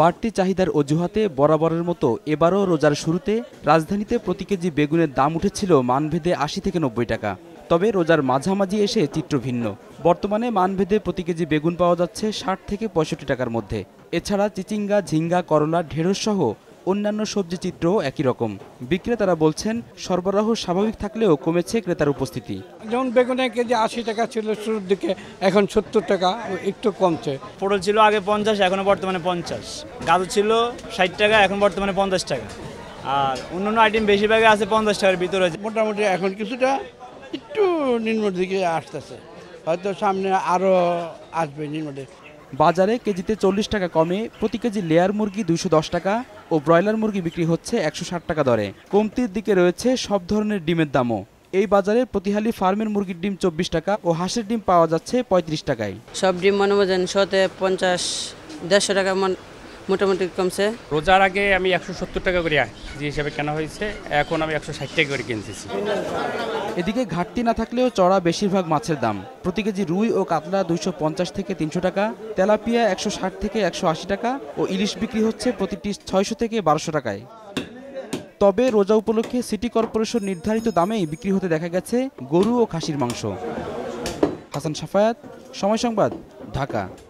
বাড়তি চাহিদার অজুহাতে বরাবরের মতো এবারও রোজার শুরুতে রাজধানীতে প্রতি কেজি বেগুনের দাম উঠেছিল মানভেদে আশি থেকে নব্বই টাকা তবে রোজার মাঝামাঝি এসে চিত্র ভিন্ন বর্তমানে মানভেদে প্রতি কেজি বেগুন পাওয়া যাচ্ছে ষাট থেকে পঁয়ষট্টি টাকার মধ্যে এছাড়া চিচিঙ্গা ঝিঙ্গা করলা ঢেঁড়স সহ অন্যান্য সবজি চিত্র একই রকম বিক্রেতারা বলছেন সরবরাহ স্বাভাবিক থাকলেও কমেছে ক্রেতার উপস্থিতি যেমন বেগুনের কেজি আশি টাকা ছিল শুরুর দিকে এখন সত্তর টাকা একটু কমছে পটল ছিল আগে পঞ্চাশ এখন বর্তমানে পঞ্চাশ গাজর ছিল ষাট টাকা এখন বর্তমানে পঞ্চাশ টাকা আর অন্যান্য আইটেম বেশিরভাগে আছে পঞ্চাশ টাকার ভিতরে মোটামুটি এখন কিছুটা একটু নিম্ন দিকে আসতেছে হয়তো সামনে আরও আসবে দিকে বাজারে কেজিতে চল্লিশ টাকা কমে প্রতি কেজি লেয়ার মুরগি দুইশো দশ টাকা ও ব্রয়লার মুরগি বিক্রি হচ্ছে একশো ষাট টাকা দরে কমতির দিকে রয়েছে সব ধরনের ডিমের দামও এই বাজারে প্রতিহালি ফার্মের মুরগির ডিম চব্বিশ টাকা ও হাঁসের ডিম পাওয়া যাচ্ছে পঁয়ত্রিশ টাকায় সব ডিম মনে বোঝেন শতে পঞ্চাশ দেড়শো টাকা মোটামুটি কমছে রোজার আগে আমি একশো সত্তর টাকা করে যে হিসাবে কেনা হয়েছে এখন আমি একশো ষাট টাকা করে কিনতেছি এদিকে ঘাটতি না থাকলেও চড়া বেশিরভাগ মাছের দাম প্রতি কেজি রুই ও কাতলা দুইশো পঞ্চাশ থেকে তিনশো টাকা তেলাপিয়া একশো ষাট থেকে একশো আশি টাকা ও ইলিশ বিক্রি হচ্ছে প্রতিটি ছয়শো থেকে বারোশো টাকায় তবে রোজা উপলক্ষে সিটি কর্পোরেশন নির্ধারিত দামেই বিক্রি হতে দেখা গেছে গরু ও খাসির মাংস হাসান সাফায়াত সময় সংবাদ ঢাকা